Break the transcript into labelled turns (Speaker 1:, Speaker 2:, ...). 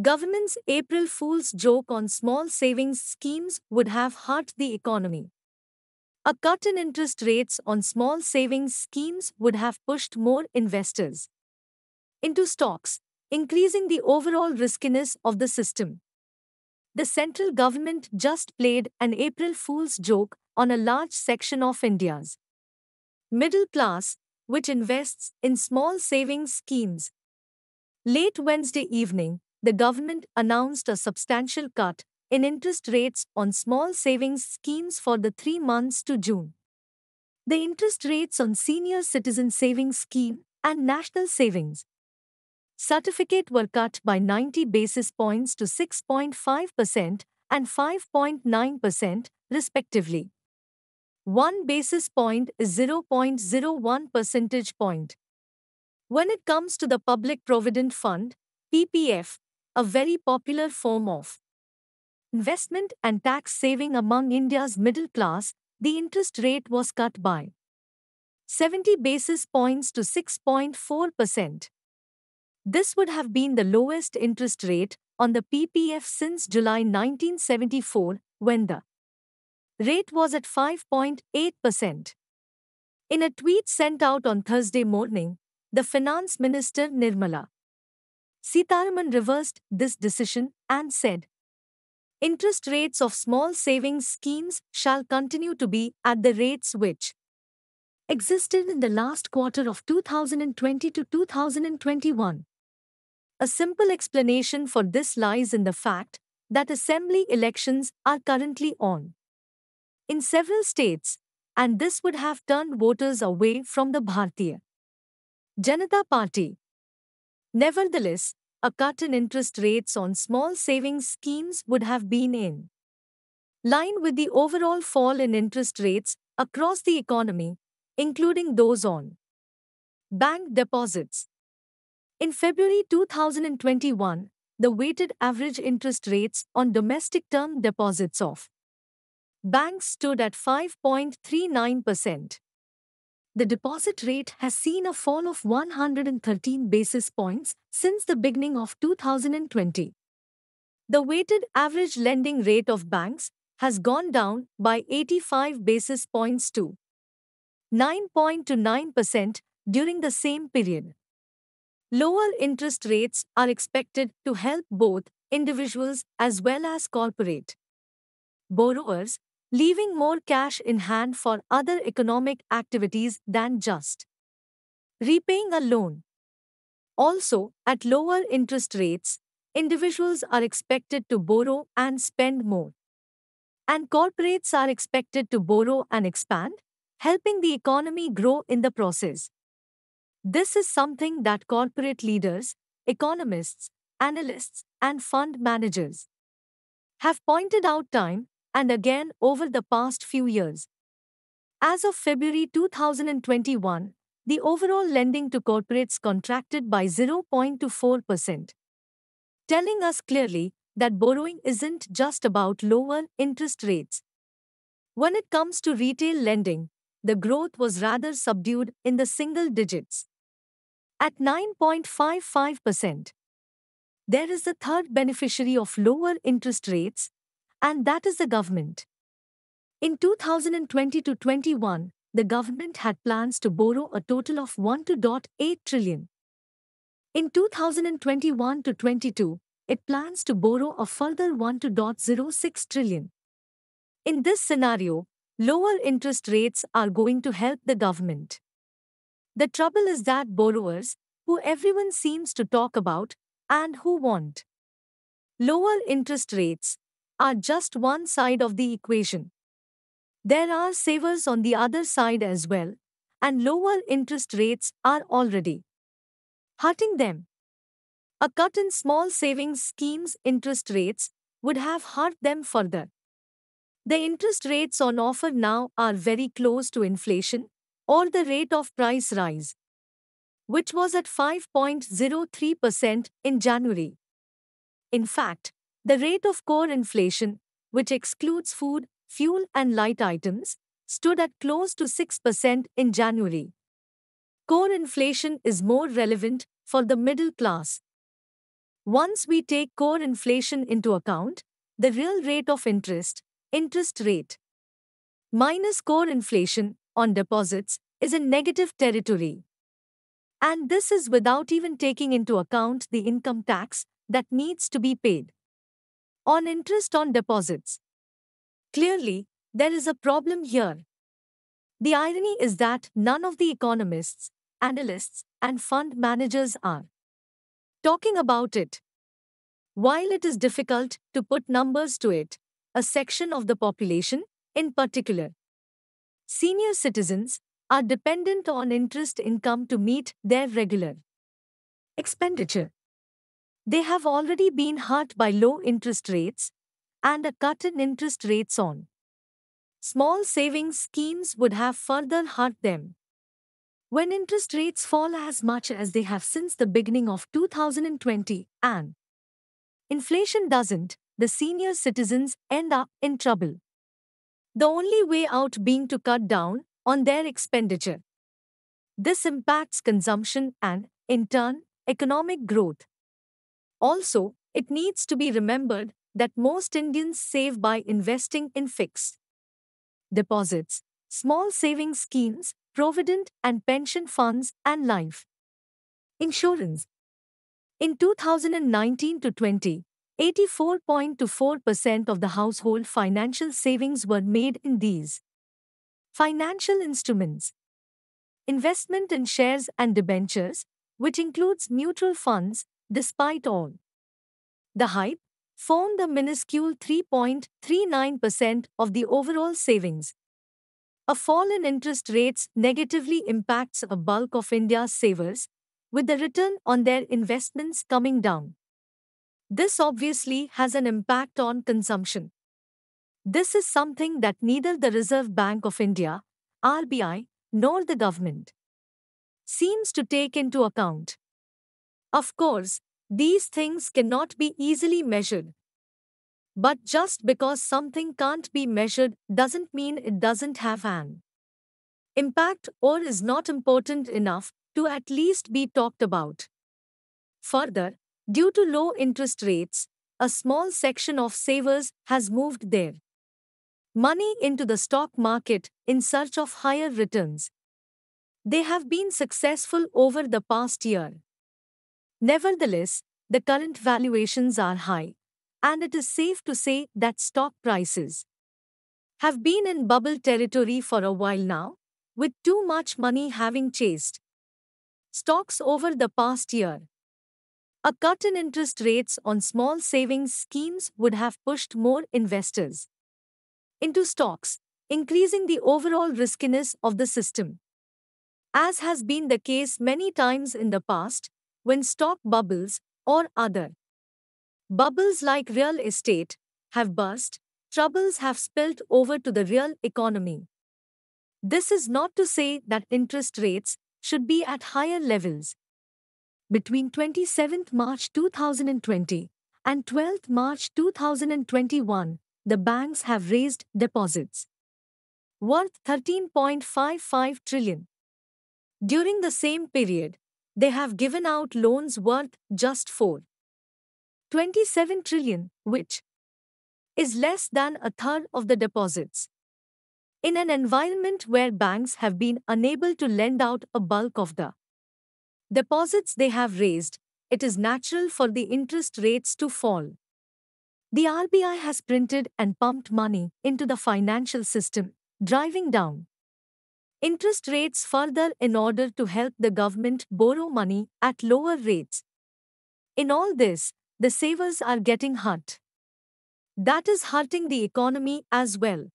Speaker 1: Government's April Fool's joke on small savings schemes would have hurt the economy. A cut in interest rates on small savings schemes would have pushed more investors into stocks, increasing the overall riskiness of the system. The central government just played an April Fool's joke on a large section of India's middle class, which invests in small savings schemes. Late Wednesday evening, the government announced a substantial cut in interest rates on small savings schemes for the three months to June. The interest rates on Senior Citizen Savings Scheme and National Savings Certificate were cut by 90 basis points to 6.5% and 5.9%, respectively. One basis point is 0.01 percentage point. When it comes to the Public Provident Fund, PPF, a very popular form of investment and tax saving among India's middle class, the interest rate was cut by 70 basis points to 6.4%. This would have been the lowest interest rate on the PPF since July 1974, when the rate was at 5.8%. In a tweet sent out on Thursday morning, the Finance Minister Nirmala Sitaraman reversed this decision and said, Interest rates of small savings schemes shall continue to be at the rates which existed in the last quarter of 2020 to 2021. A simple explanation for this lies in the fact that assembly elections are currently on in several states, and this would have turned voters away from the Bharatiya Janata Party. Nevertheless, a cut in interest rates on small savings schemes would have been in line with the overall fall in interest rates across the economy, including those on bank deposits. In February 2021, the weighted average interest rates on domestic term deposits of banks stood at 5.39% the deposit rate has seen a fall of 113 basis points since the beginning of 2020. The weighted average lending rate of banks has gone down by 85 basis points to 9.29% during the same period. Lower interest rates are expected to help both individuals as well as corporate borrowers leaving more cash in hand for other economic activities than just repaying a loan. Also, at lower interest rates, individuals are expected to borrow and spend more. And corporates are expected to borrow and expand, helping the economy grow in the process. This is something that corporate leaders, economists, analysts, and fund managers have pointed out time and again over the past few years. As of February 2021, the overall lending to corporates contracted by 0.24%, telling us clearly that borrowing isn't just about lower interest rates. When it comes to retail lending, the growth was rather subdued in the single digits. At 9.55%, there is the third beneficiary of lower interest rates, and that is the government. In 2020 to 21, the government had plans to borrow a total of 1.8 trillion. In 2021 to 22, it plans to borrow a further 1.06 trillion. In this scenario, lower interest rates are going to help the government. The trouble is that borrowers, who everyone seems to talk about and who want lower interest rates, are just one side of the equation. There are savers on the other side as well, and lower interest rates are already hurting them. A cut in small savings schemes' interest rates would have hurt them further. The interest rates on offer now are very close to inflation or the rate of price rise, which was at 5.03% in January. In fact, the rate of core inflation, which excludes food, fuel, and light items, stood at close to 6% in January. Core inflation is more relevant for the middle class. Once we take core inflation into account, the real rate of interest, interest rate, minus core inflation on deposits is in negative territory. And this is without even taking into account the income tax that needs to be paid on interest on deposits. Clearly, there is a problem here. The irony is that none of the economists, analysts, and fund managers are talking about it. While it is difficult to put numbers to it, a section of the population, in particular, senior citizens, are dependent on interest income to meet their regular expenditure. They have already been hurt by low interest rates and a cut in interest rates on small savings schemes would have further hurt them. When interest rates fall as much as they have since the beginning of 2020 and inflation doesn't, the senior citizens end up in trouble. The only way out being to cut down on their expenditure. This impacts consumption and, in turn, economic growth. Also, it needs to be remembered that most Indians save by investing in fixed deposits, small saving schemes, provident and pension funds, and life insurance. In 2019 to 20, 84.24% of the household financial savings were made in these financial instruments. Investment in shares and debentures, which includes mutual funds, despite all the hype, formed a minuscule 3.39% of the overall savings. A fall in interest rates negatively impacts a bulk of India's savers, with the return on their investments coming down. This obviously has an impact on consumption. This is something that neither the Reserve Bank of India, RBI, nor the government seems to take into account. Of course, these things cannot be easily measured. But just because something can't be measured doesn't mean it doesn't have an impact or is not important enough to at least be talked about. Further, due to low interest rates, a small section of savers has moved their money into the stock market in search of higher returns. They have been successful over the past year. Nevertheless, the current valuations are high, and it is safe to say that stock prices have been in bubble territory for a while now, with too much money having chased stocks over the past year. A cut in interest rates on small savings schemes would have pushed more investors into stocks, increasing the overall riskiness of the system. As has been the case many times in the past, when stock bubbles or other bubbles like real estate have burst, troubles have spilled over to the real economy. This is not to say that interest rates should be at higher levels. Between 27 March 2020 and 12 March 2021, the banks have raised deposits worth 13.55 trillion. During the same period, they have given out loans worth just 4.27 trillion, which is less than a third of the deposits. In an environment where banks have been unable to lend out a bulk of the deposits they have raised, it is natural for the interest rates to fall. The RBI has printed and pumped money into the financial system, driving down interest rates further in order to help the government borrow money at lower rates. In all this, the savers are getting hurt. That is hurting the economy as well.